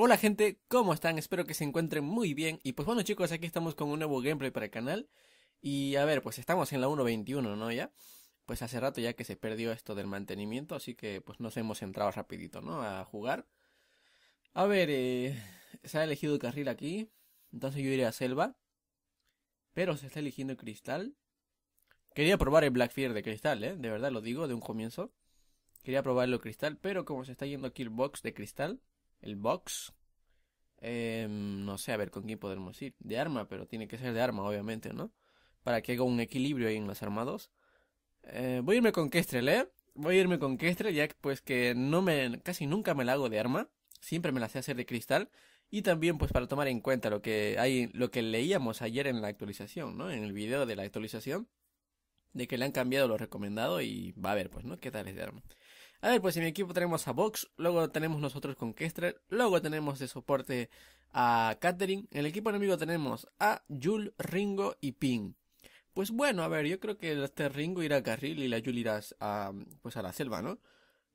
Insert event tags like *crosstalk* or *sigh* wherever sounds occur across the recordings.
Hola gente, ¿cómo están? Espero que se encuentren muy bien. Y pues bueno chicos, aquí estamos con un nuevo gameplay para el canal. Y a ver, pues estamos en la 1.21, ¿no? Ya. Pues hace rato ya que se perdió esto del mantenimiento, así que pues nos hemos entrado rapidito, ¿no? A jugar. A ver, eh, se ha elegido el carril aquí. Entonces yo iré a selva. Pero se está eligiendo el cristal. Quería probar el Fear de cristal, ¿eh? De verdad lo digo, de un comienzo. Quería probarlo cristal, pero como se está yendo aquí el box de cristal el box. Em, no sé, a ver con quién podemos ir. De arma, pero tiene que ser de arma, obviamente, ¿no? Para que haga un equilibrio ahí en los armados. Eh, voy a irme con Kestrel, ¿eh? Voy a irme con Kestrel, ya que, pues que no me, casi nunca me la hago de arma. Siempre me la sé hacer de cristal. Y también, pues, para tomar en cuenta lo que hay, lo que leíamos ayer en la actualización, ¿no? En el video de la actualización. De que le han cambiado lo recomendado y va a ver, pues, ¿no? ¿Qué tal es de arma? A ver, pues en mi equipo tenemos a Vox, luego tenemos nosotros con Kestrel, luego tenemos de soporte a Katherine, en el equipo enemigo tenemos a Jul, Ringo y Ping. Pues bueno, a ver, yo creo que este Ringo irá a carril y la Jul irá a, pues a la selva, ¿no?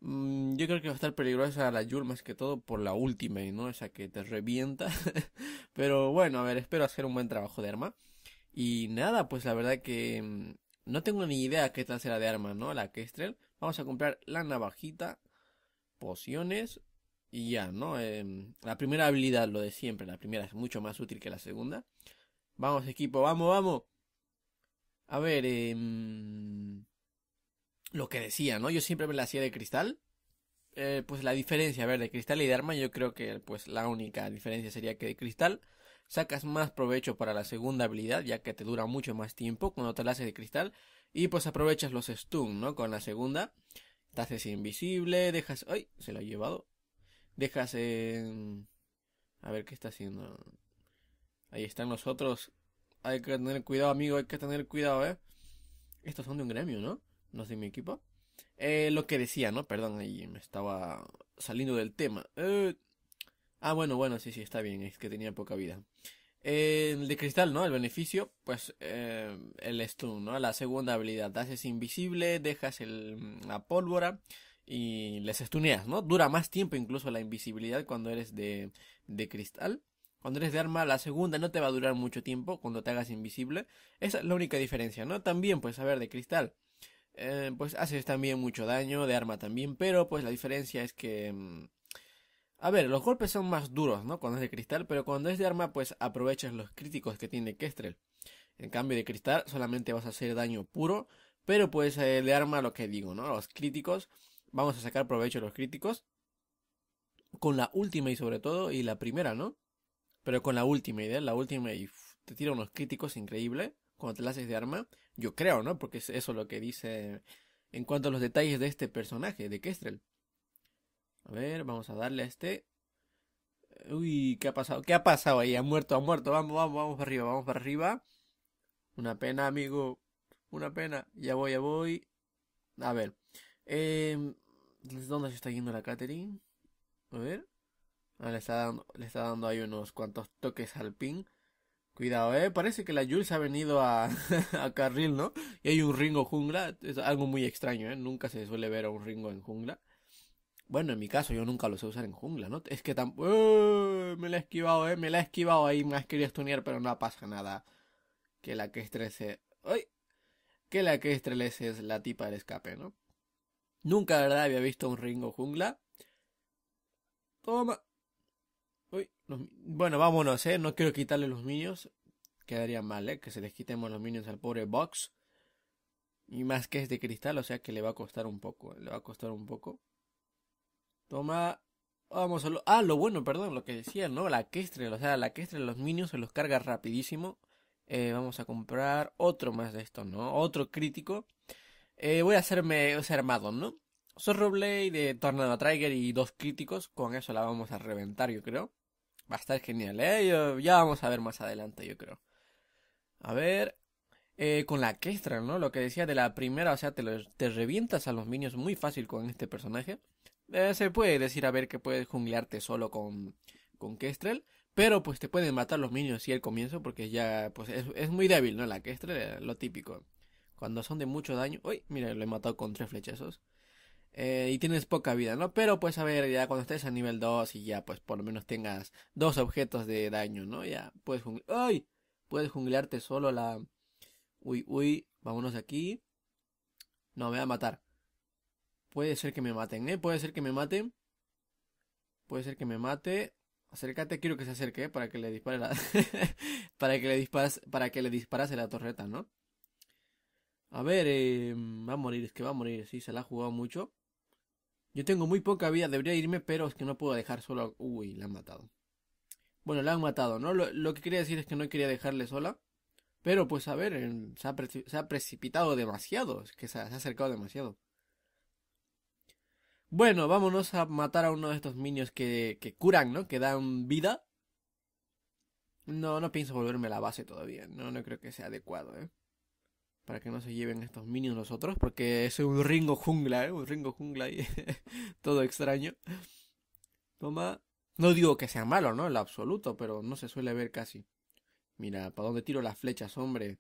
Mm, yo creo que va a estar peligrosa la Jul más que todo por la ultimate, ¿no? Esa que te revienta. *laughs* Pero bueno, a ver, espero hacer un buen trabajo de arma. Y nada, pues la verdad que mm, no tengo ni idea qué tal será de arma, ¿no? La Kestrel. Vamos a comprar la navajita, pociones y ya, ¿no? Em, la primera habilidad, lo de siempre, la primera es mucho más útil que la segunda. Vamos equipo, vamos, vamos. A ver, em, lo que decía, ¿no? Yo siempre me la hacía de cristal. Eh, pues la diferencia, a ver, de cristal y de arma, yo creo que pues la única diferencia sería que de cristal sacas más provecho para la segunda habilidad, ya que te dura mucho más tiempo. Cuando te la haces de cristal, y pues aprovechas los stun, ¿no? Con la segunda. Te haces invisible, dejas... ¡Ay! Se lo ha llevado. Dejas en... A ver qué está haciendo. Ahí están los otros. Hay que tener cuidado, amigo. Hay que tener cuidado, ¿eh? Estos son de un gremio, ¿no? No sé, mi equipo. Eh, lo que decía, ¿no? Perdón, ahí me estaba saliendo del tema. Eh, ah, bueno, bueno, sí, sí, está bien. Es que tenía poca vida de cristal, ¿no? El beneficio, pues el eh, stun, ¿no? La segunda habilidad, haces invisible, dejas el, mm, la pólvora y les stuneas, ¿no? Dura más tiempo incluso la invisibilidad cuando eres de, de cristal. Cuando eres de arma, la segunda no te va a durar mucho tiempo cuando te hagas invisible. Esa es la única diferencia, ¿no? También, pues, a ver, de cristal. Eh, pues haces también mucho daño, de arma también, pero pues la diferencia es que mm, a ver, los golpes son más duros, ¿no? Cuando es de cristal, pero cuando es de arma, pues aprovechas los críticos que tiene Kestrel. En cambio de cristal, solamente vas a hacer daño puro, pero pues eh, de arma lo que digo, ¿no? Los críticos, vamos a sacar provecho de los críticos. Con la última y sobre todo, y la primera, ¿no? Pero con la última idea, la última y te tira unos críticos increíble cuando te la haces de arma. Yo creo, ¿no? Porque es eso lo que dice en cuanto a los detalles de este personaje, de Kestrel. A ver, vamos a darle a este. Uy, ¿qué ha pasado? ¿Qué ha pasado ahí? Ha muerto, ha muerto. Vamos, vamos, vamos para arriba, vamos para arriba. Una pena, amigo. Una pena. Ya voy, ya voy. A ver. Em, ¿Dónde se está yendo la catering A ver. Ah, le está dando, le está dando ahí unos cuantos toques al pin. Cuidado, eh. Parece que la Jules ha venido a, *laughs* a carril, ¿no? Y hay un Ringo jungla. Es algo muy extraño, eh. Nunca se suele ver a un Ringo en jungla. Bueno, en mi caso yo nunca lo sé usar en jungla, ¿no? Es que tan... Me la he esquivado, ¿eh? Me la he esquivado ahí, me has querido stunear, pero no pasa nada. Que la que estrese... ¡Ay! Que la que estrelece es la tipa del escape, ¿no? Nunca, la verdad, había visto un Ringo jungla. Toma. Uy, Bueno, vámonos, ¿eh? No quiero quitarle los minions. Quedaría mal, ¿eh? Que se les quitemos los minions al pobre Box. Y más que es de cristal, o sea que le va a costar un poco. Le va a costar un poco. Toma. Vamos a lo. Ah, lo bueno, perdón, lo que decía, ¿no? La Kestrel, o sea, la Kestrel los minions se los carga rapidísimo. Eh, vamos a comprar otro más de estos, ¿no? Otro crítico. Eh, voy a hacerme ese armado, ¿no? Zorroblade, de eh, Tornado Trigger y dos críticos. Con eso la vamos a reventar, yo creo. Va a estar genial, ¿eh? ya vamos a ver más adelante, yo creo. A ver. Eh, con la Kestrel, ¿no? Lo que decía de la primera, o sea, te, te revientas a los minions muy fácil con este personaje. Eh, se puede decir, a ver, que puedes junglearte solo con, con Kestrel. Pero pues te pueden matar los minions si al comienzo porque ya pues es, es muy débil, ¿no? La Kestrel, eh, lo típico. Cuando son de mucho daño... Uy, mira, lo he matado con tres flechazos. Eh, y tienes poca vida, ¿no? Pero pues a ver, ya cuando estés a nivel 2 y ya pues por lo menos tengas dos objetos de daño, ¿no? Ya puedes Puedes junglearte solo la... Uy, uy, vámonos de aquí. No, me va a matar. Puede ser que me maten, ¿eh? Puede ser que me maten. Puede ser que me mate. Acércate, quiero que se acerque, ¿eh? Para que le dispare la... *laughs* para que le para que le disparase la torreta, ¿no? A ver, eh... va a morir, es que va a morir, sí, se la ha jugado mucho. Yo tengo muy poca vida, debería irme, pero es que no puedo dejar solo... Uy, la han matado. Bueno, la han matado, ¿no? Lo, que quería decir es que no quería dejarle sola. Pero pues a ver, eh, se ha, precipitado demasiado, es que se ha acercado demasiado. Bueno, vámonos a matar a uno de estos minions que, que curan, ¿no? Que dan vida. No, no pienso volverme a la base todavía. No, no creo que sea adecuado, ¿eh? Para que no se lleven estos minions los otros. Porque es un Ringo jungla, ¿eh? Un Ringo jungla y *laughs* todo extraño. Toma. No digo que sea malo, ¿no? En lo absoluto, pero no se suele ver casi. Mira, ¿para dónde tiro las flechas, hombre?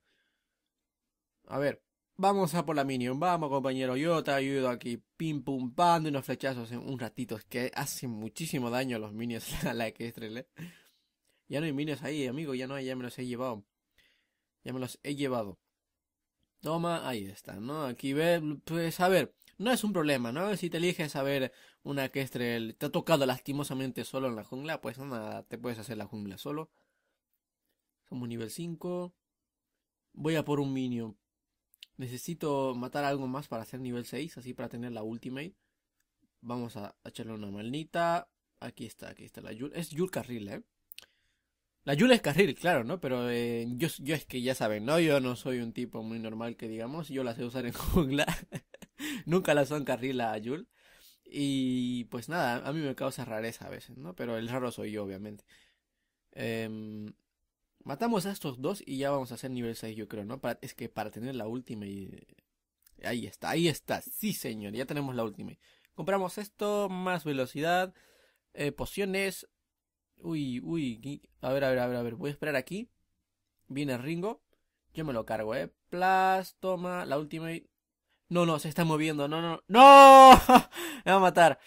A ver. Vamos a por la minion, vamos compañero, yo te ayudo aquí, pim pum pam, unos flechazos en un ratito, es que hacen muchísimo daño a los minions *laughs* a la que Ya no hay minions ahí, amigo, ya no hay, ya me los he llevado. Ya me los he llevado. Toma, ahí está, ¿no? Aquí ve, pues a ver, no es un problema, ¿no? Si te eliges a ver una que te ha tocado lastimosamente solo en la jungla, pues nada, te puedes hacer la jungla solo. Somos nivel 5. Voy a por un minion Necesito matar algo más para hacer nivel 6, así para tener la ultimate. Vamos a echarle una malnita Aquí está, aquí está la Yul. Es Yul Carril, ¿eh? La Yul es Carril, claro, ¿no? Pero eh, yo, es que ya saben, ¿no? Yo no soy un tipo muy normal que digamos. Yo la sé usar en *laughs* jungla. Nunca la son Carril a Yul. Y pues nada, a mí me causa rareza a veces, ¿no? Pero el raro soy yo, obviamente. Eh, Matamos a estos dos y ya vamos a hacer nivel 6, yo creo, ¿no? es que para tener la última y... Ahí está, ahí está. Sí, señor, ya tenemos la última. Compramos esto, más velocidad, eh, pociones. Uy, uy, a ver, a ver, a ver, a ver. Voy a esperar aquí. Viene Ringo. Yo me lo cargo, ¿eh? Plas, toma, la última No, no, se está moviendo, no, no, no. *laughs* me va a matar.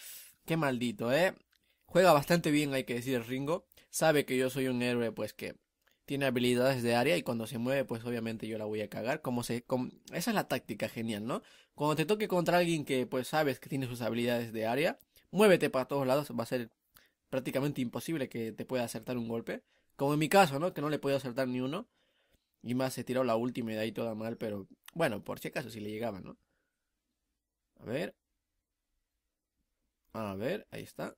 Qué maldito, ¿eh? Juega bastante bien, hay que decir, Ringo. Sabe que yo soy un héroe, pues que tiene habilidades de área y cuando se mueve, pues obviamente yo la voy a cagar. Como se, esa es la táctica genial, ¿no? Cuando te toque contra alguien que pues sabes que tiene sus habilidades de área, muévete para todos lados, va a ser prácticamente imposible que te pueda acertar un golpe. Como en mi caso, ¿no? Que no le puedo acertar ni uno. Y más se tiró la última y de ahí toda mal, pero bueno, por si acaso si le llegaba, ¿no? A ver. A ver, ahí está.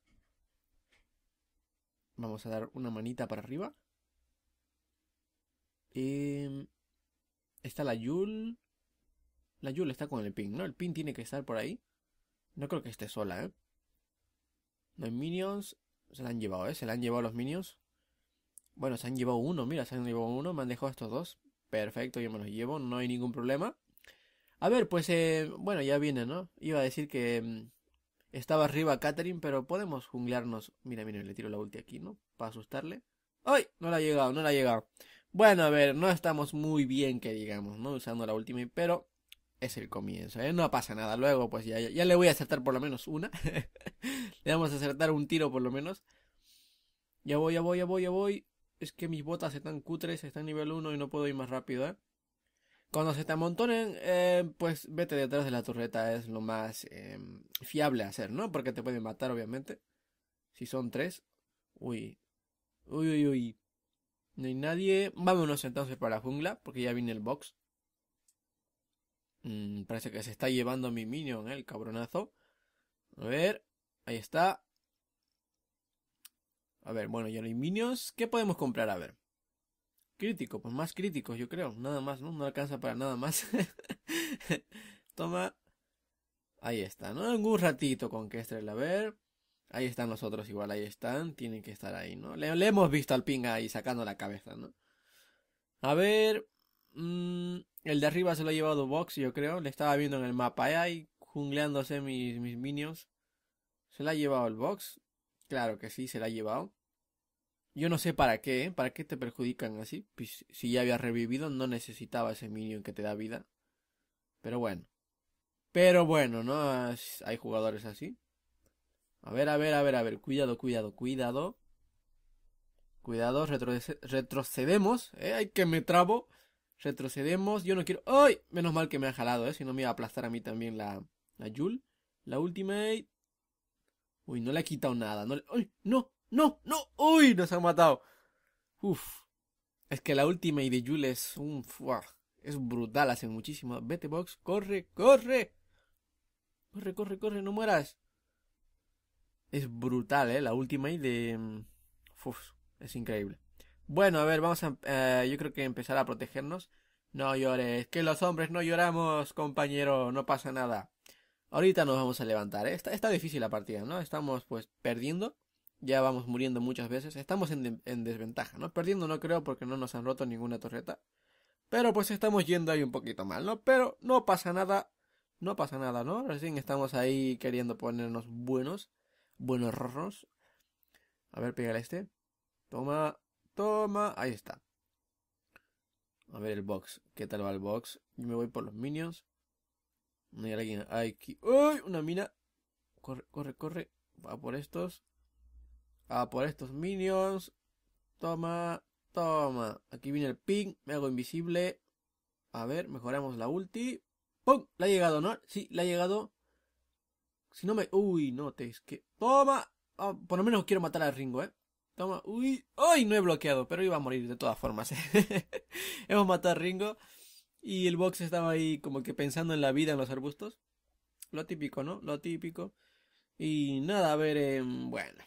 Vamos a dar una manita para arriba. Em, está la Yul. La Yul está con el pin, ¿no? El pin tiene que estar por ahí. No creo que esté sola, ¿eh? hay minions se la han llevado, ¿eh? Se la han llevado los minions. Bueno, se han llevado uno, mira, se han llevado uno. Me han dejado estos dos. Perfecto, yo me los llevo, no hay ningún problema. A ver, pues, eh, bueno, ya viene, ¿no? Iba a decir que em, estaba arriba Catherine, pero podemos junglearnos. Mira, mira, le tiro la ulti aquí, ¿no? Para asustarle. ¡Ay! No la ha llegado, no la ha llegado. Bueno, a ver, no estamos muy bien que digamos, ¿no? Usando la última, pero es el comienzo, ¿eh? No pasa nada. Luego, pues ya, ya le voy a acertar por lo menos una. *laughs* le vamos a acertar un tiro por lo menos. Ya voy, ya voy, ya voy, ya voy. Es que mis botas están cutres, están nivel 1 y no puedo ir más rápido, ¿eh? Cuando se te amontonen, eh, pues vete detrás de la torreta, es lo más em, fiable fiable hacer, ¿no? Porque te pueden matar, obviamente. Si son tres. Uy. Uy, uy, uy. No hay nadie. Vámonos entonces para la jungla, porque ya viene el box. Mm, parece que se está llevando mi minion, eh, el cabronazo. A ver, ahí está. A ver, bueno, ya no hay minions. ¿Qué podemos comprar? A ver. Crítico, pues más críticos, yo creo. Nada más, ¿no? No alcanza para nada más. *laughs* Toma. Ahí está, ¿no? Algún ratito con Kestrel, A ver. Ahí están los otros igual, ahí están, tienen que estar ahí, ¿no? Le, hemos visto al pinga ahí sacando la cabeza, ¿no? A ver, mm, el de arriba se lo ha llevado box, yo creo, le estaba viendo en el mapa, eh, ahí jungleándose mis, mis minions. ¿Se lo ha llevado el box? Claro que sí, se lo ha llevado. Yo no sé para qué, ¿eh? ¿para qué te perjudican así? Pues, si ya había revivido, no necesitaba ese minion que te da vida. Pero bueno. Pero bueno, ¿no? Hay jugadores así. A ver, a ver, a ver, a ver. Cuidado, cuidado, cuidado. Cuidado, retrocedemos. ¿eh? Ay, que me trabo. Retrocedemos. Yo no quiero... ¡Ay! Menos mal que me ha jalado, ¿eh? Si no me iba a aplastar a mí también la, la Yul. La Ultimate. Uy, no le ha quitado nada. No ¡Ay! ¡No! ¡No! ¡No! ¡Uy! Nos han matado. Uf. Es que la Ultimate de Yul es un... es brutal. Hace muchísimo. Vete, Box. ¡Corre! ¡Corre! Corre, corre, corre. No mueras es brutal, ¿eh? La última y de... Mm, uf, es increíble. Bueno, a ver, vamos a... Eh, yo creo que empezar a protegernos. No llores, que los hombres no lloramos, compañero, no pasa nada. Ahorita nos vamos a levantar, eh. está, difícil la partida, ¿no? Estamos pues perdiendo, ya vamos muriendo muchas veces, estamos en, en, desventaja, ¿no? Perdiendo no creo porque no nos han roto ninguna torreta. Pero pues estamos yendo ahí un poquito mal, ¿no? Pero no pasa nada, no pasa nada, ¿no? Recién estamos ahí queriendo ponernos buenos buenos rorros. A ver, pegar a este. Toma, toma, ahí está. A ver el box, ¿qué tal va el box? Yo me voy por los minions. No hay alguien aquí. ¡Uy! Una mina. Corre, corre, corre. Va por estos. A por estos minions. Toma, toma. Aquí viene el ping. Me hago invisible. A ver, mejoramos la ulti. ¡Pum! La ha llegado, ¿no? Sí, la ha llegado. Si no me... Uy, no, te es que... ¡Toma! Ah, por lo menos quiero matar a Ringo, ¿eh? Toma. Uy. ¡Ay! No he bloqueado, pero iba a morir de todas formas. *laughs* Eh. Hemos matado a Ringo. Y el box estaba ahí como que pensando en la vida en los arbustos. Lo típico, ¿no? Lo típico. Y nada, a ver, eh, bueno.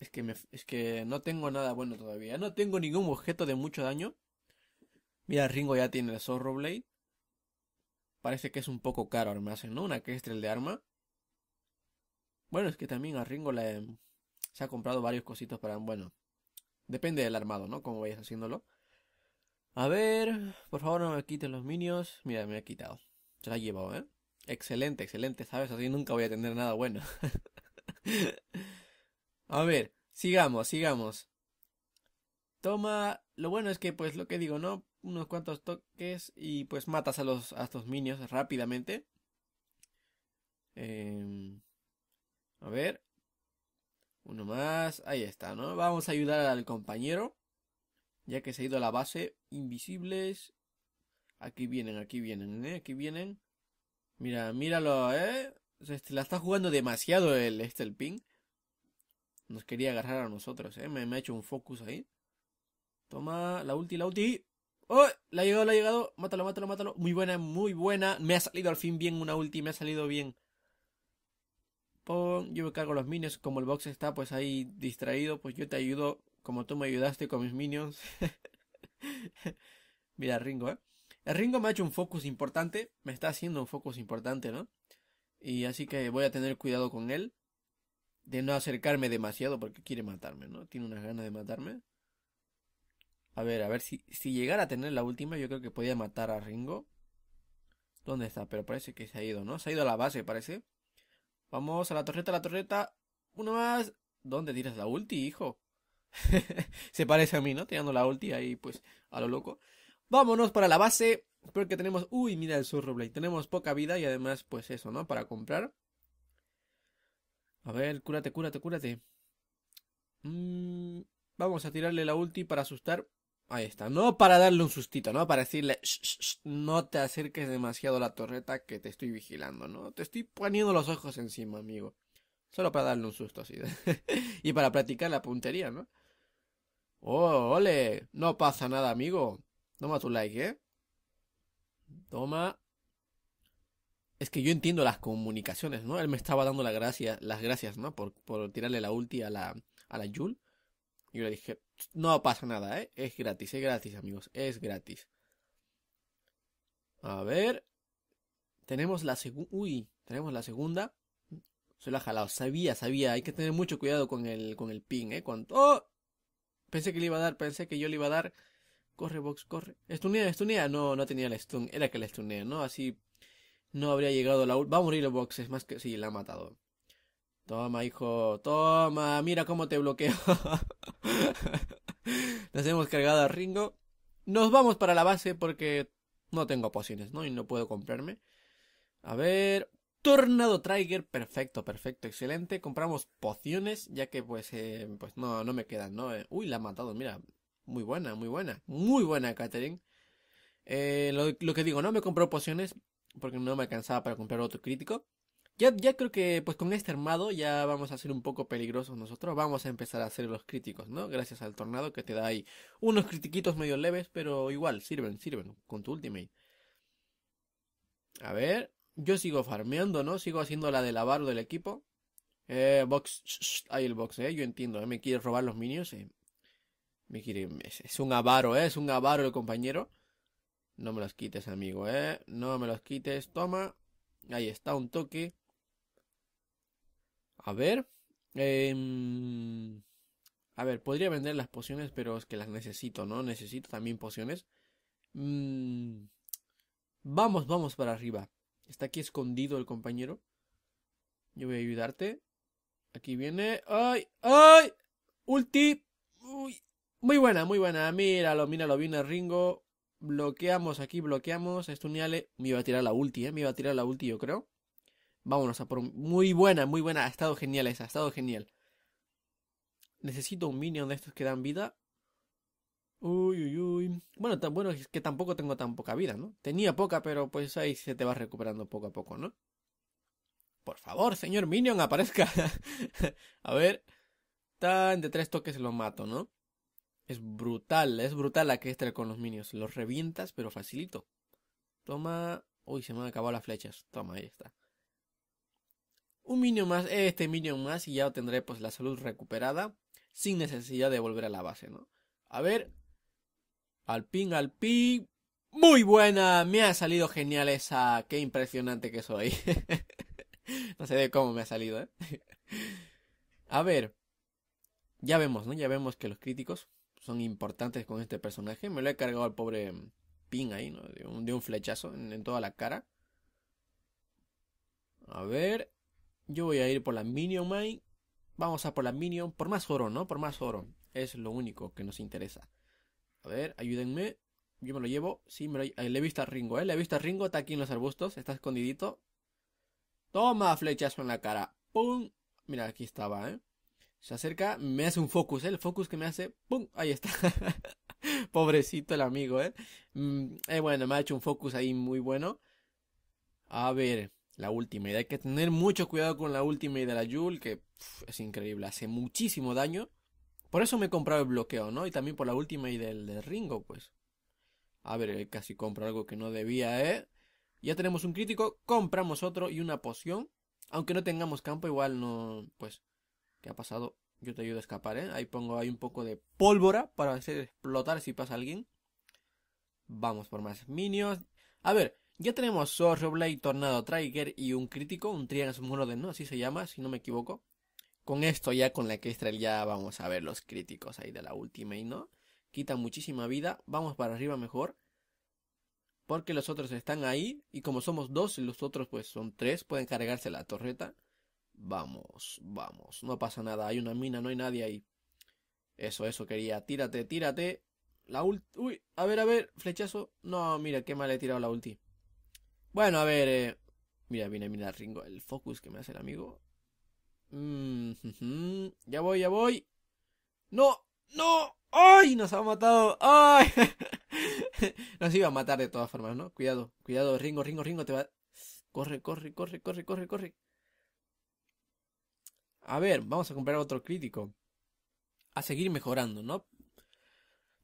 Es que, es que no tengo nada bueno todavía. No tengo ningún objeto de mucho daño. Mira, Ringo ya tiene el Zorro Blade. Parece que es un poco caro, me ¿no? Una Kestrel de arma. Bueno, es que también a Ringo le, mm, se ha comprado varios cositos para, bueno, depende del armado, ¿no? Como vayas haciéndolo. A ver, por favor no me quiten los minions. Mira, me ha quitado. Se la ha llevado, ¿eh? Excelente, excelente, ¿sabes? Así nunca voy a tener nada bueno. *laughs* a ver, sigamos, sigamos. Toma, lo bueno es que pues lo que digo, ¿no? Unos cuantos toques y pues matas a los a estos minions rápidamente. Eh, a ver. Uno más. Ahí está, ¿no? Vamos a ayudar al compañero. Ya que se ha ido a la base. Invisibles. Aquí vienen, aquí vienen, ¿eh? Aquí vienen. Mira, míralo, ¿eh? Este, la está jugando demasiado el, este, ping. Nos quería agarrar a nosotros, ¿eh? Me, ha hecho un focus ahí. Toma, la ulti, la ulti. ¡Oh! La ha llegado, la ha llegado. Mátalo, mátalo, mátalo. Muy buena, muy buena. Me ha salido al fin bien una ulti. Me ha salido bien yo me cargo los minions, como el box está pues ahí distraído, pues yo te ayudo como tú me ayudaste con mis minions. *laughs* Mira, Ringo, ¿eh? El Ringo me ha hecho un focus importante, me está haciendo un focus importante, ¿no? Y así que voy a tener cuidado con él, de no acercarme demasiado porque quiere matarme, ¿no? Tiene unas ganas de matarme. A ver, a ver, si, si llegara a tener la última, yo creo que podía matar a Ringo. ¿Dónde está? Pero parece que se ha ido, ¿no? Se ha ido a la base, parece. Vamos a la torreta, la torreta. Uno más. ¿Dónde tiras la ulti, hijo? *laughs* Se parece a mí, ¿no? Tirando la ulti ahí, pues, a lo loco. Vámonos para la base. Porque tenemos. Uy, mira el Surroblade. Tenemos poca vida y además, pues eso, ¿no? Para comprar. A ver, cúrate, cúrate, cúrate. Mm, vamos a tirarle la ulti para asustar. Ahí está, no para darle un sustito, ¿no? Para decirle, shh, no te acerques demasiado a la torreta que te estoy vigilando, ¿no? Te estoy poniendo los ojos encima, amigo. Solo para darle un susto así. *laughs* y para practicar la puntería, ¿no? Oh, ole, no pasa nada, amigo. Toma tu like, ¿eh? Toma. Es que yo entiendo las comunicaciones, ¿no? Él me estaba dando las gracias, las gracias, ¿no? Por, tirarle la ulti a la, a la y yo le dije, no pasa nada, ¿eh? Es gratis, es gratis, amigos, es gratis. A ver. Tenemos la segunda. Uy, tenemos la segunda. Se lo ha jalado. Sabía, sabía. Hay que tener mucho cuidado con el, con el ping, ¿eh? Cuando... Oh, pensé que le iba a dar, pensé que yo le iba a dar. Corre, box, corre. Estunea, estunea. No, no tenía la stun. Era que la estunea, ¿no? Así. No habría llegado a la Va a morir el box. Es más que. Sí, la ha matado. Toma, hijo, toma, mira cómo te bloqueo. *laughs* Nos hemos cargado a Ringo. Nos vamos para la base porque no tengo pociones, ¿no? Y no puedo comprarme. A ver. Tornado Trigger, perfecto, perfecto, excelente. Compramos pociones, ya que pues, eh, pues no, no me quedan, ¿no? Eh, uy, la ha matado, mira. Muy buena, muy buena. Muy buena, Katherine. Eh, lo, lo que digo, no me compró pociones porque no me alcanzaba para comprar otro crítico. Ya, creo que pues con este armado ya vamos a ser un poco peligrosos nosotros. Vamos a empezar a hacer los críticos, ¿no? Gracias al tornado que te da ahí unos critiquitos medio leves, pero igual sirven, sirven con tu ultimate. A ver, yo sigo farmeando, ¿no? Sigo haciendo la de avaro del equipo. Eh, box, ahí el box, eh, yo entiendo, eh, me quiere robar los minions. Eh. Me quiere, es, es un avaro, eh, es un avaro el compañero. No me los quites, amigo, eh, no me los quites, toma. Ahí está, un toque. A ver. Em, a ver, podría vender las pociones, pero es que las necesito, ¿no? Necesito también pociones. Mm, vamos, vamos para arriba. Está aquí escondido el compañero. Yo voy a ayudarte. Aquí viene. ¡Ay! ¡Ay! ¡Ulti! Muy buena, muy buena. Míralo, míralo. Viene Ringo. Bloqueamos aquí, bloqueamos. Estuneale. Me iba a tirar la ulti, ¿eh? Me iba a tirar la ulti, yo creo. Vámonos a por Muy buena, muy buena. Ha estado genial esa, ha estado genial. Necesito un minion de estos que dan vida. Uy, uy, uy. Bueno, tan, bueno, es que tampoco tengo tan poca vida, ¿no? Tenía poca, pero pues ahí se te va recuperando poco a poco, ¿no? Por favor, señor minion, aparezca. *laughs* a ver. Tan de tres toques lo mato, ¿no? Es brutal, es brutal la que extra con los minions. Los revientas, pero facilito. Toma. Uy, se me han acabado las flechas. Toma, ahí está un minion más, este minion más y ya tendré pues la salud recuperada sin necesidad de volver a la base, ¿no? A ver, al pin, al pi muy buena, me ha salido genial esa, qué impresionante que soy. *laughs* no sé de cómo me ha salido, ¿eh? *laughs* a ver, ya vemos, ¿no? Ya vemos que los críticos son importantes con este personaje. Me lo he cargado al pobre pin ahí, ¿no? De un, flechazo en toda la cara. A ver, yo voy a ir por la Minion Mine. Vamos a por la Minion. Por más oro, ¿no? Por más oro. Es lo único que nos interesa. A ver, ayúdenme. Yo me lo llevo. Sí, me lo llevo. Eh, le he visto al Ringo, ¿eh? Le he visto al Ringo. Está aquí en los arbustos. Está escondidito. Toma flechas en la cara. ¡Pum! Mira, aquí estaba, ¿eh? Se acerca, me hace un focus, ¿eh? El focus que me hace, ¡pum! Ahí está. *laughs* Pobrecito el amigo, ¿eh? Mm, ¿eh? Bueno, me ha hecho un focus ahí muy bueno. A ver. La y Hay que tener mucho cuidado con la última y de la Yul, que es increíble, hace muchísimo daño. Por eso me he comprado el bloqueo, ¿no? Y también por la última del, del Ringo, pues. A ver, eh, casi compro algo que no debía, ¿eh? Ya tenemos un crítico, compramos otro y una poción. Aunque no tengamos campo, igual no... Pues, ¿qué ha pasado? Yo te ayudo a escapar, ¿eh? Ahí pongo ahí un poco de pólvora para hacer explotar si pasa alguien. Vamos por más minions. A ver, ya tenemos Zorro, Blade, Tornado, Trigger y un crítico, un Triangles de ¿no? Así se llama, si no me equivoco. Con esto ya, con la que el ya vamos a ver los críticos ahí de la ¿y ¿no? Quita muchísima vida, vamos para arriba mejor. Porque los otros están ahí, y como somos dos y los otros pues son tres, pueden cargarse la torreta. Vamos, vamos, no pasa nada, hay una mina, no hay nadie ahí. Eso, eso quería, tírate, tírate. La ulti, uy, a ver, a ver, flechazo. No, mira, qué mal he tirado la ulti. Bueno, a ver. Eh. Mira, mira, mira, Ringo. El focus que me hace el amigo. mmm, Ya voy, ya voy. No, no. ¡Ay! Nos ha matado. ¡Ay! *laughs* nos iba a matar de todas formas, ¿no? Cuidado, cuidado. Ringo, Ringo, Ringo. Te va... Corre, corre, corre, corre, corre, corre. A ver, vamos a comprar otro crítico. A seguir mejorando, ¿no?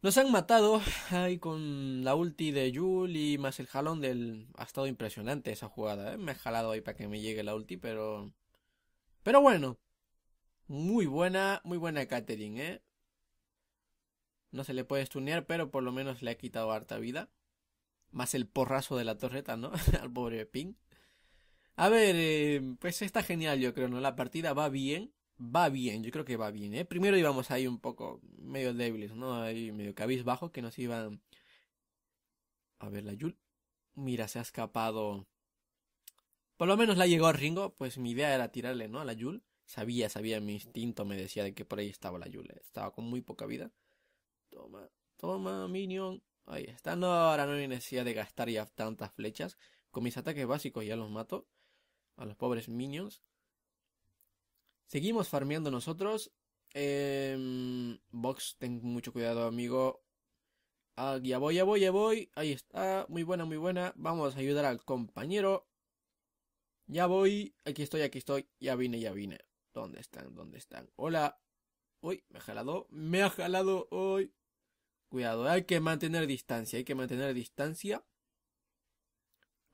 Nos han matado ahí con la ulti de Yul y más el jalón del... Ha estado impresionante esa jugada. ¿eh? Me he jalado ahí para que me llegue la ulti, pero... Pero bueno. Muy buena, muy buena Catering, ¿eh? No se le puede stunear, pero por lo menos le ha quitado harta vida. Más el porrazo de la torreta, ¿no? *laughs* Al pobre Ping. A ver, eh, pues está genial yo creo, ¿no? La partida va bien va bien, yo creo que va bien, ¿eh? Primero íbamos ahí un poco medio débiles, ¿no? Ahí medio cabizbajo que nos iban... A ver, la Yul. Mira, se ha escapado. Por lo menos la llegó a Ringo, pues mi idea era tirarle, ¿no? A la Yul. Sabía, sabía, mi instinto me decía de que por ahí estaba la yule, ¿eh? Estaba con muy poca vida. Toma, toma, Minion. Ahí está. No, ahora no hay necesidad de gastar ya tantas flechas. Con mis ataques básicos ya los mato. A los pobres Minions. Seguimos farmeando nosotros. Eh, em, box, ten mucho cuidado, amigo. ya voy, ya voy, ya voy. Ahí está. Muy buena, muy buena. Vamos a ayudar al compañero. Ya voy. Aquí estoy, aquí estoy. Ya vine, ya vine. ¿Dónde están? ¿Dónde están? Hola. Uy, me ha jalado. Me ha jalado hoy. Cuidado, hay que mantener distancia. Hay que mantener distancia.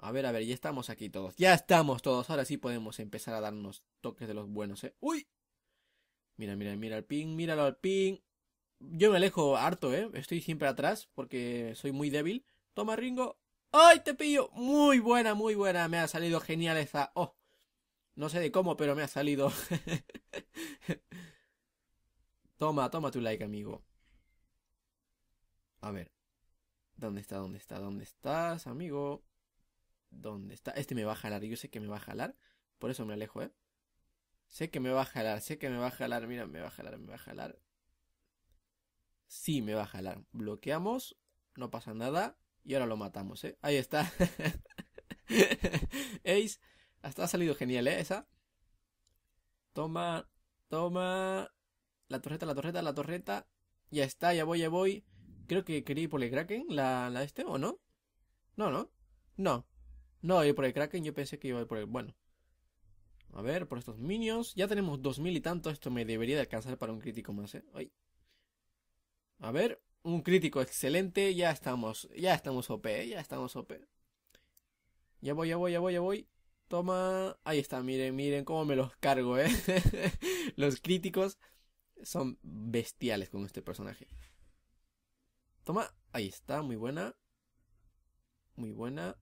A ver, a ver, ya estamos aquí todos. Ya estamos todos. Ahora sí podemos empezar a darnos toques de los buenos, ¿eh? ¡Uy! Mira, mira, mira al ping, míralo al ping. Yo me alejo harto, ¿eh? Estoy siempre atrás porque soy muy débil. Toma, Ringo. ¡Ay, te pillo! Muy buena, muy buena. Me ha salido genial esa. ¡Oh! No sé de cómo, pero me ha salido. *laughs* toma, toma tu like, amigo. A ver. ¿Dónde está? ¿Dónde está? ¿Dónde estás, amigo? dónde está. Este me va a jalar, yo sé que me va a jalar. Por eso me alejo, ¿eh? Sé que me va a jalar, sé que me va a jalar. Mira, me va a jalar, me va a jalar. Sí, me va a jalar. Bloqueamos, no pasa nada. Y ahora lo matamos, ¿eh? Ahí está. *laughs* Ace, hasta ha salido genial, ¿eh? Esa. Toma, toma. La torreta, la torreta, la torreta. Ya está, ya voy, ya voy. Creo que quería ir por el Kraken, la, la este, ¿o no? No, no. No. No, yo por el Kraken, yo pensé que iba a ir por el... Bueno. A ver, por estos minions. Ya tenemos dos mil y tanto. Esto me debería de alcanzar para un crítico más, ¿eh? A ver, un crítico excelente. Ya estamos, ya estamos OP, ¿eh? ya estamos OP. Ya voy, ya voy, ya voy, ya voy. Toma. Ahí está, miren, miren cómo me los cargo, ¿eh? *laughs* los críticos son bestiales con este personaje. Toma, ahí está, muy buena. Muy buena.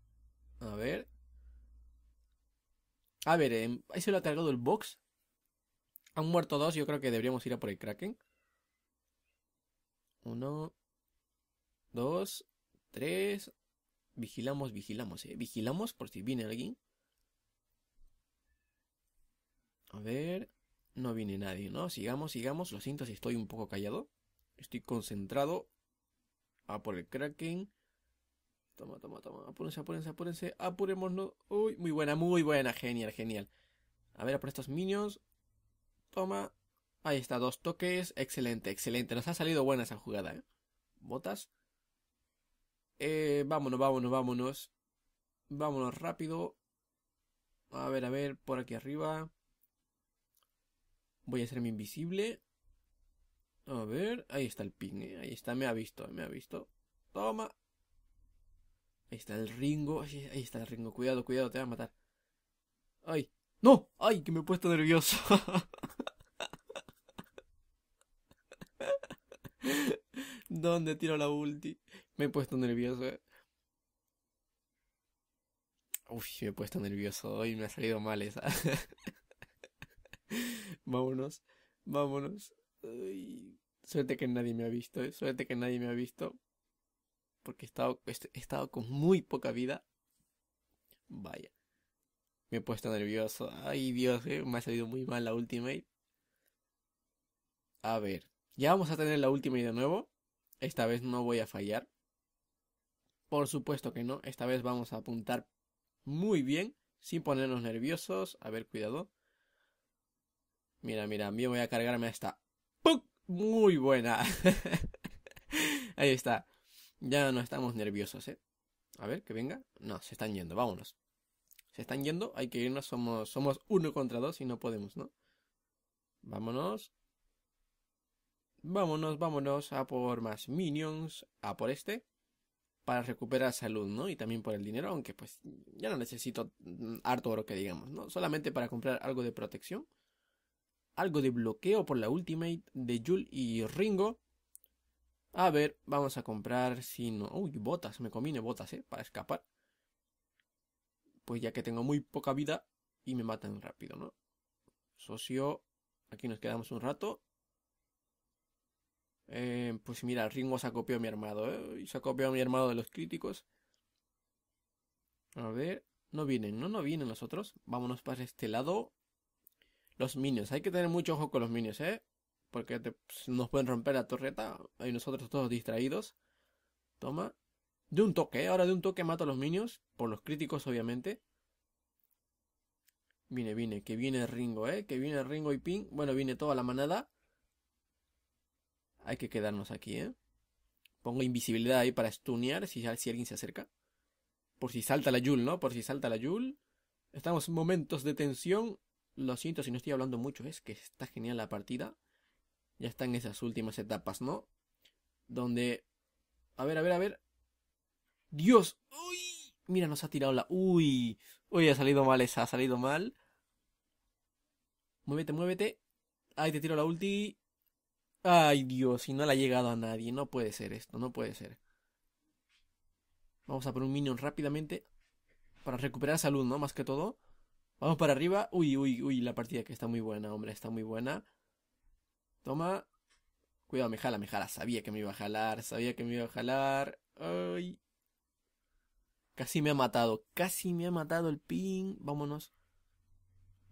A ver. A ver, em, ahí se lo ha cargado el box. Han muerto dos, yo creo que deberíamos ir a por el Kraken. Uno. Dos. Tres. Vigilamos, vigilamos, eh. Vigilamos por si viene alguien. A ver. No viene nadie, ¿no? Sigamos, sigamos. Lo siento si estoy un poco callado. Estoy concentrado. A por el Kraken. Toma, toma, toma. Apúrense, apúrense, apúrense. Apurémonos. Uy, muy buena, muy buena. Genial, genial. A ver, por estos minions. Toma. Ahí está, dos toques. Excelente, excelente. Nos ha salido buena esa jugada, ¿eh? Botas. Eh, vámonos, vámonos, vámonos. Vámonos rápido. A ver, a ver, por aquí arriba. Voy a hacerme invisible. A ver, ahí está el ping, ¿eh? ahí está, me ha visto, me ha visto. Toma, Ahí está el Ringo. Ahí, está el Ringo. Cuidado, cuidado, te va a matar. ¡Ay! ¡No! ¡Ay! Que me he puesto nervioso. *laughs* ¿Dónde tiro la ulti? Me he puesto nervioso. Uy, me he puesto nervioso hoy, me ha salido mal esa. *laughs* vámonos, vámonos. suerte que nadie me ha visto, ¿eh? suerte que nadie me ha visto porque he estado, este, estado con muy poca vida. Vaya. Me he puesto nervioso. Ay, Dios, eh, me ha salido muy mal la Ultimate. A ver. Ya vamos a tener la Ultimate de nuevo. Esta vez no voy a fallar. Por supuesto que no. Esta vez vamos a apuntar muy bien. Sin ponernos nerviosos. A ver, cuidado. Mira, mira, me voy a cargarme a esta. Muy buena. *laughs* Ahí está. Ya no estamos nerviosos, ¿eh? A ver, que venga. No, se están yendo, vámonos. Se están yendo, hay que irnos, somos, somos uno contra dos y no podemos, ¿no? Vámonos. Vámonos, vámonos a por más minions, a por este, para recuperar salud, ¿no? Y también por el dinero, aunque pues ya no necesito mm, harto oro que digamos, ¿no? Solamente para comprar algo de protección, algo de bloqueo por la ultimate de Jul y Ringo, a ver, vamos a comprar si no... Uy, botas, me combine botas, ¿eh? Para escapar. Pues ya que tengo muy poca vida y me matan rápido, ¿no? Socio, aquí nos quedamos un rato. Eh, pues mira, Ringo se acopió mi armado, ¿eh? Y se acopió mi armado de los críticos. A ver, no vienen, no, no vienen los otros. Vámonos para este lado. Los minions, hay que tener mucho ojo con los minions, ¿eh? Porque nos pueden romper la torreta. Y nosotros todos distraídos. Toma. De un toque, ¿eh? ahora de un toque mato a los minions. Por los críticos, obviamente. Viene, viene, que viene Ringo, ¿eh? Que viene Ringo y Ping. Bueno, viene toda la manada. Hay que quedarnos aquí, ¿eh? Pongo invisibilidad ahí para stunear si, si alguien se acerca. Por si salta la Yul, ¿no? Por si salta la Yul. Estamos en momentos de tensión. Lo siento si no estoy hablando mucho, es que está genial la partida ya están esas últimas etapas, ¿no? Donde, a ver, a ver, a ver. Dios, uy, mira, nos ha tirado la, uy, uy, ha salido mal esa, ha salido mal. Muévete, muévete. Ahí te tiro la ulti. Ay, Dios, y no le ha llegado a nadie. No puede ser esto, no puede ser. Vamos a por un minion rápidamente. Para recuperar salud, ¿no? Más que todo. Vamos para arriba. Uy, uy, uy, la partida que está muy buena, hombre, está muy buena. Toma. Cuidado, me jala, me jala. Sabía que me iba a jalar, sabía que me iba a jalar. Ay. Casi me ha matado, casi me ha matado el ping. Vámonos.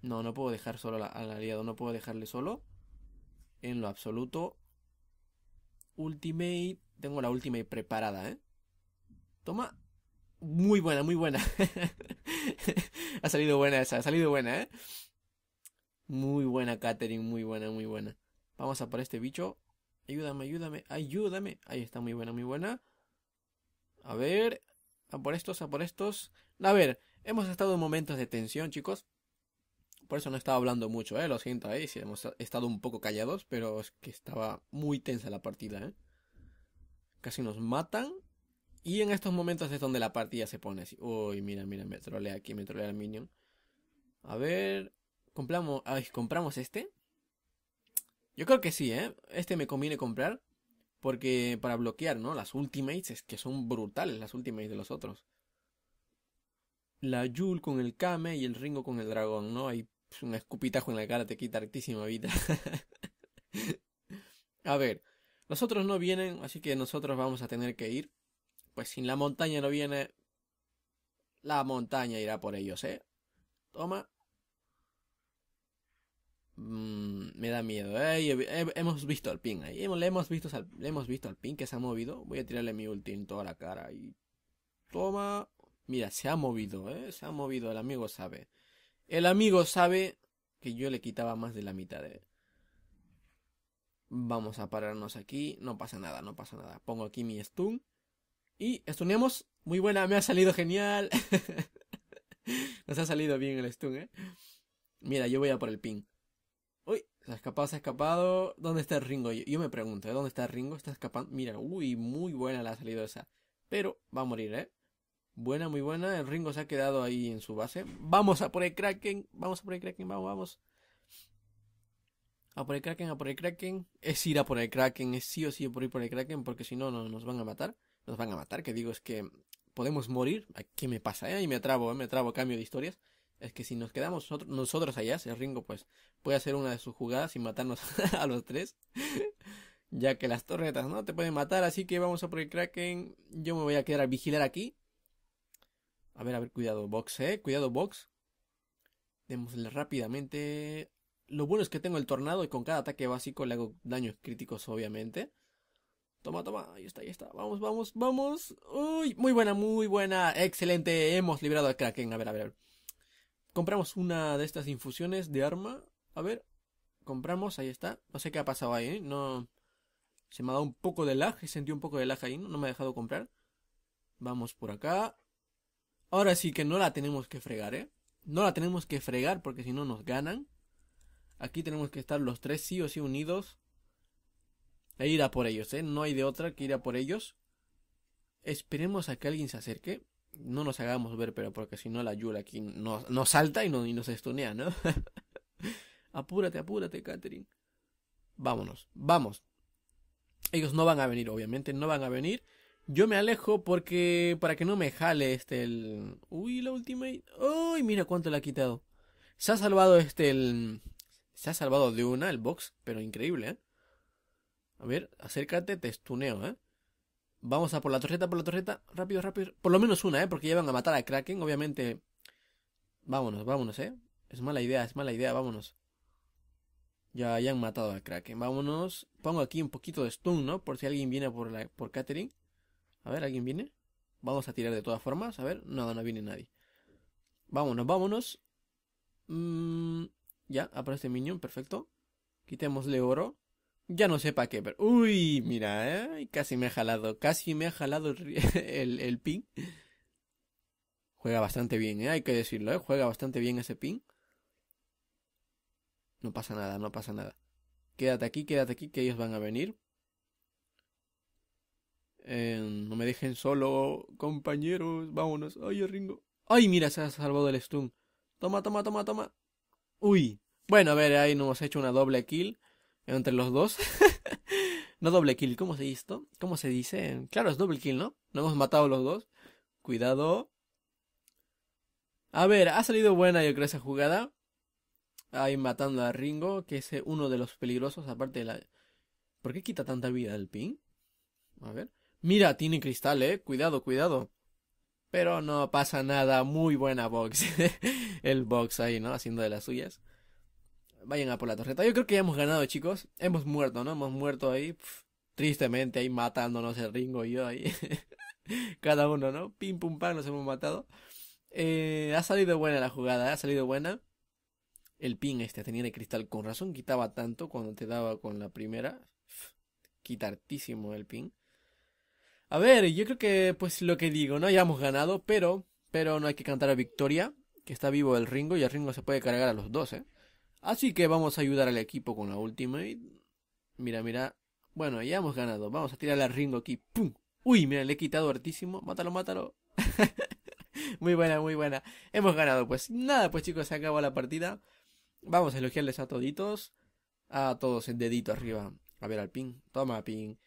No, no puedo dejar solo al aliado, no puedo dejarle solo. En lo absoluto. Ultimate. Tengo la ultimate preparada, ¿eh? Toma. Muy buena, muy buena. *laughs* ha salido buena esa, ha salido buena, ¿eh? Muy buena, Katherine, muy buena, muy buena. Vamos a por este bicho. Ayúdame, ayúdame, ayúdame. Ahí está, muy buena, muy buena. A ver. A por estos, a por estos. A ver, hemos estado en momentos de tensión, chicos. Por eso no estaba hablando mucho, eh. Lo siento ahí, eh, si hemos estado un poco callados, pero es que estaba muy tensa la partida, eh. Casi nos matan. Y en estos momentos es donde la partida se pone así. Uy, mira, mira, me trolea aquí, me trolea el minion. A ver. Compramos. Ay, compramos este. Yo creo que sí, ¿eh? Este me conviene comprar. Porque para bloquear, ¿no? Las ultimates es que son brutales las ultimates de los otros. La Yul con el Kame y el Ringo con el dragón, ¿no? Hay pues, un escupitajo en la cara, te quita altísima vida. *laughs* a ver, los otros no vienen, así que nosotros vamos a tener que ir. Pues sin la montaña no viene, la montaña irá por ellos, ¿eh? Toma, Mm, me da miedo. Eh, hemos visto al pin ahí. Le hemos, visto al, le hemos visto pin que se ha movido. Voy a tirarle mi ulti en toda la cara. Y. Toma. Mira, se ha movido, ¿eh? Se ha movido. El amigo sabe. El amigo sabe que yo le quitaba más de la mitad de. ¿eh? Vamos a pararnos aquí. No pasa nada, no pasa nada. Pongo aquí mi stun. Y stuneamos. Muy buena, me ha salido genial. *laughs* Nos ha salido bien el stun, ¿eh? Mira, yo voy a por el pin. Se ha escapado, se ha escapado. ¿Dónde está el Ringo? Yo, me pregunto, ¿eh? ¿dónde está el Ringo? Está escapando. Mira, uy, muy buena la ha salido esa. Pero va a morir, ¿eh? Buena, muy buena. El Ringo se ha quedado ahí en su base. Vamos a por el Kraken. Vamos a por el Kraken, vamos, vamos. A por el Kraken, a por el Kraken. Es ir a por el Kraken, es sí o sí por ir por el Kraken, porque si no, nos van a matar. Nos van a matar, que digo, es que podemos morir. ¿Qué me pasa? Eh? Ahí me trabo, eh, me trabo, cambio de historias es que si nos quedamos nosotros, allá, el Ringo pues puede hacer una de sus jugadas y matarnos *laughs* a los tres, ya que las torretas no te pueden matar, así que vamos a por el Kraken, yo me voy a quedar a vigilar aquí. A ver, a ver, cuidado box, eh, cuidado box. Démosle rápidamente. Lo bueno es que tengo el tornado y con cada ataque básico le hago daños críticos, obviamente. Toma, toma, ahí está, ahí está. Vamos, vamos, vamos. Uy, muy buena, muy buena. Excelente. Hemos liberado al Kraken. A ver, a ver, a ver. Compramos una de estas infusiones de arma. A ver, compramos, ahí está. No sé qué ha pasado ahí, ¿eh? No... Se me ha dado un poco de lag, sentí un poco de lag ahí, ¿no? me ha dejado comprar. Vamos por acá. Ahora sí que no la tenemos que fregar, ¿eh? No la tenemos que fregar porque si no nos ganan. Aquí tenemos que estar los tres sí o sí unidos. E ir por ellos, ¿eh? No hay de otra que ir a por ellos. Esperemos a que alguien se acerque no nos hagamos ver, pero porque si no la Yura aquí nos, salta y, no, nos estunea, ¿no? *laughs* apúrate, apúrate, Katherine. Vámonos, vamos. Ellos no van a venir, obviamente, no van a venir. Yo me alejo porque. para que no me jale este el. Uy, la ultimate. ¡Uy! Mira cuánto le ha quitado. Se ha salvado este el. Se ha salvado de una el box, pero increíble, ¿eh? A ver, acércate, te estuneo, ¿eh? Vamos a por la torreta, por la torreta. Rápido, rápido. Por lo menos una, ¿eh? Porque ya van a matar a Kraken, obviamente. Vámonos, vámonos, ¿eh? Es mala idea, es mala idea, vámonos. Ya, ya han matado a Kraken. Vámonos. Pongo aquí un poquito de stun, ¿no? Por si alguien viene por, la, por Catering. A ver, ¿alguien viene? Vamos a tirar de todas formas. A ver, nada, no viene nadie. Vámonos, vámonos. Mm, ya, aparece Minion, perfecto. Quitémosle oro. Ya no sé para qué, pero... Uy, mira, ¿eh? casi me ha jalado, casi me ha jalado *laughs* el, el pin. Juega bastante bien, ¿eh? hay que decirlo, ¿eh? juega bastante bien ese pin. No pasa nada, no pasa nada. Quédate aquí, quédate aquí, que ellos van a venir. Em, no me dejen solo, compañeros, vámonos. Ay, Ringo. Ay, mira, se ha salvado el stun. Toma, toma, toma, toma. Uy. Bueno, a ver, ahí nos hemos hecho una doble kill entre los dos. *laughs* no doble kill, ¿cómo se dice esto? ¿Cómo se dice? Claro, es doble kill, ¿no? No hemos matado los dos. Cuidado. A ver, ha salido buena yo creo esa jugada. Ahí matando a Ringo, que es eh, uno de los peligrosos, aparte de la... ¿Por qué quita tanta vida el ping? A ver. Mira, tiene cristal, eh. Cuidado, cuidado. Pero no pasa nada. Muy buena box. *laughs* el box ahí, ¿no? Haciendo de las suyas vayan a por la torreta. Yo creo que ya hemos ganado, chicos. Hemos muerto, ¿no? Hemos muerto ahí. tristemente, ahí matándonos el Ringo y yo ahí. *laughs* Cada uno, ¿no? Pim pum pam, nos hemos matado. Eh, ha salido buena la jugada, ha salido buena. El pin este tenía de cristal, con razón quitaba tanto cuando te daba con la primera. quitartísimo el pin. A ver, yo creo que, pues lo que digo, no ya hemos ganado, pero, pero no hay que cantar a victoria, que está vivo el Ringo y el Ringo se puede cargar a los dos, ¿eh? Así que vamos a ayudar al equipo con la Ultimate. Mira, mira. Bueno, ya hemos ganado. Vamos a tirar al Ringo aquí. ¡Pum! Uy, mira, le he quitado hartísimo. Mátalo, mátalo. *laughs* muy buena, muy buena. Hemos ganado, pues. Nada, pues chicos, se acabó la partida. Vamos a elogiarles a toditos. A todos el dedito arriba. A ver al pin. Toma, pin.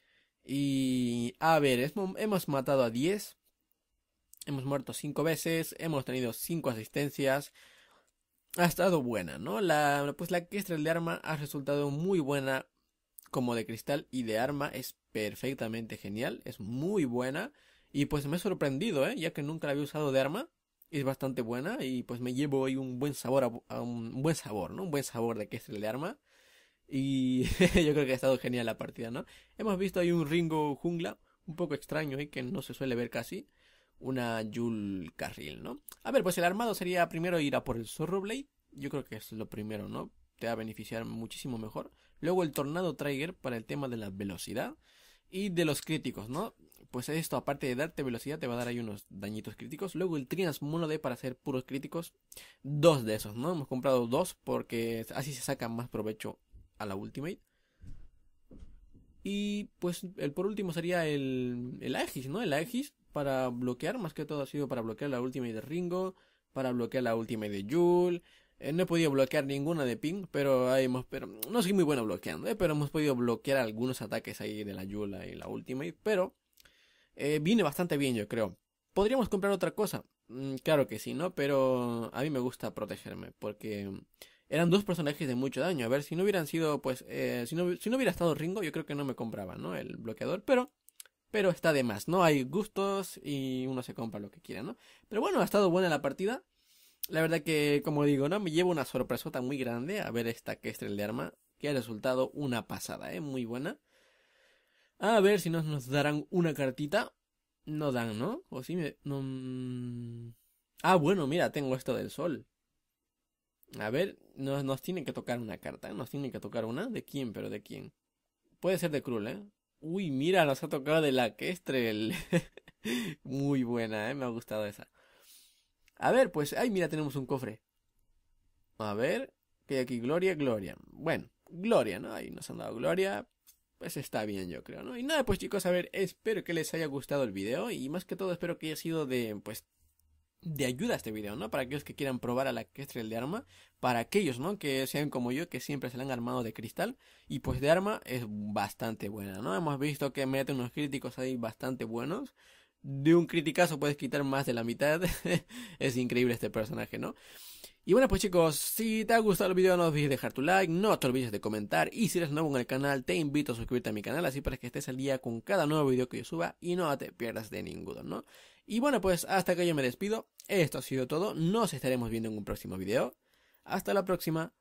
Y... A ver, hemos matado a 10. Hemos muerto 5 veces. Hemos tenido 5 asistencias ha estado buena, ¿no? La, pues la Kestrel de arma ha resultado muy buena como de cristal y de arma es perfectamente genial, es muy buena y pues me he sorprendido, ¿eh? Ya que nunca la había usado de arma, es bastante buena y pues me llevo ahí un buen sabor, a, un buen sabor, ¿no? Un buen sabor de Kestrel de arma y *laughs* yo creo que ha estado genial la partida, ¿no? Hemos visto ahí un Ringo jungla, un poco extraño y ¿eh? que no se suele ver casi una Yul Carril, ¿no? A ver, pues el armado sería primero ir a por el Zorro Blade. Yo creo que es lo primero, ¿no? Te va a beneficiar muchísimo mejor. Luego el Tornado Trigger para el tema de la velocidad. Y de los críticos, ¿no? Pues esto, aparte de darte velocidad, te va a dar ahí unos dañitos críticos. Luego el Trinas Mono D para hacer puros críticos. Dos de esos, ¿no? Hemos comprado dos porque así se saca más provecho a la Ultimate. Y pues el por último sería el, el Aegis, ¿no? El Aegis para bloquear, más que todo ha sido para bloquear la última de Ringo, para bloquear la última de Yul eh, no he podido bloquear ninguna de Ping, pero hemos, pero no soy muy bueno bloqueando, eh, pero hemos podido bloquear algunos ataques ahí de la Yula y la última, pero Vine eh, viene bastante bien yo creo. ¿Podríamos comprar otra cosa? Mm, claro que sí, ¿no? Pero a mí me gusta protegerme, porque eran dos personajes de mucho daño. A ver, si no hubieran sido, pues, si, no, si no hubiera estado Ringo, yo creo que no me compraba, ¿no? El bloqueador, pero pero está de más, ¿no? Hay gustos y uno se compra lo que quiera, ¿no? Pero bueno, ha estado buena la partida. La verdad que, como digo, ¿no? Me llevo una sorpresota muy grande a ver esta Kestrel de arma, que ha resultado una pasada, ¿eh? Muy buena. A ver si nos, nos darán una cartita. No dan, ¿no? O si me... No... Mm. Ah, bueno, mira, tengo esto del sol. A ver, nos, nos tiene que tocar una carta, ¿eh? Nos tiene que tocar una. ¿De quién, pero de quién? Puede ser de cruel, ¿eh? Uy, mira, nos ha tocado de la Kestrel. *laughs* Muy buena, ¿eh? Me ha gustado esa. A ver, pues... ¡Ay, mira, tenemos un cofre! A ver... que hay aquí? Gloria, Gloria. Bueno, Gloria, ¿no? Ahí nos han dado Gloria. Pues está bien, yo creo, ¿no? Y nada, pues chicos, a ver, espero que les haya gustado el video. Y más que todo, espero que haya sido de, pues, de ayuda a este video, ¿no? Para aquellos que quieran probar a la Kestrel de arma, para aquellos, ¿no? Que sean como yo, que siempre se la han armado de cristal, y pues de arma es bastante buena, ¿no? Hemos visto que mete unos críticos ahí bastante buenos. De un criticazo puedes quitar más de la mitad. *laughs* es increíble este personaje, ¿no? Y bueno pues chicos, si te ha gustado el video no olvides dejar tu like, no te olvides de comentar y si eres nuevo en el canal te invito a suscribirte a mi canal así para que estés al día con cada nuevo video que yo suba y no te pierdas de ninguno, ¿no? Y bueno, pues hasta que yo me despido. Esto ha sido todo. Nos estaremos viendo en un próximo video. Hasta la próxima.